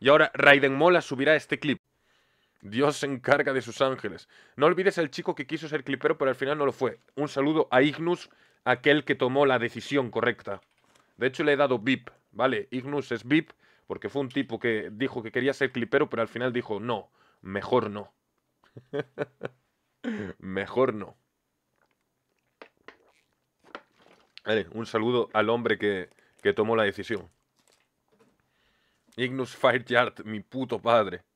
Y ahora Raiden Mola subirá este clip. Dios se encarga de sus ángeles. No olvides al chico que quiso ser clipero, pero al final no lo fue. Un saludo a Ignus, aquel que tomó la decisión correcta. De hecho, le he dado VIP, ¿vale? Ignus es VIP, porque fue un tipo que dijo que quería ser clipero, pero al final dijo, no, mejor no. mejor no. Vale, un saludo al hombre que, que tomó la decisión. Ignus Fireyard, mi puto padre.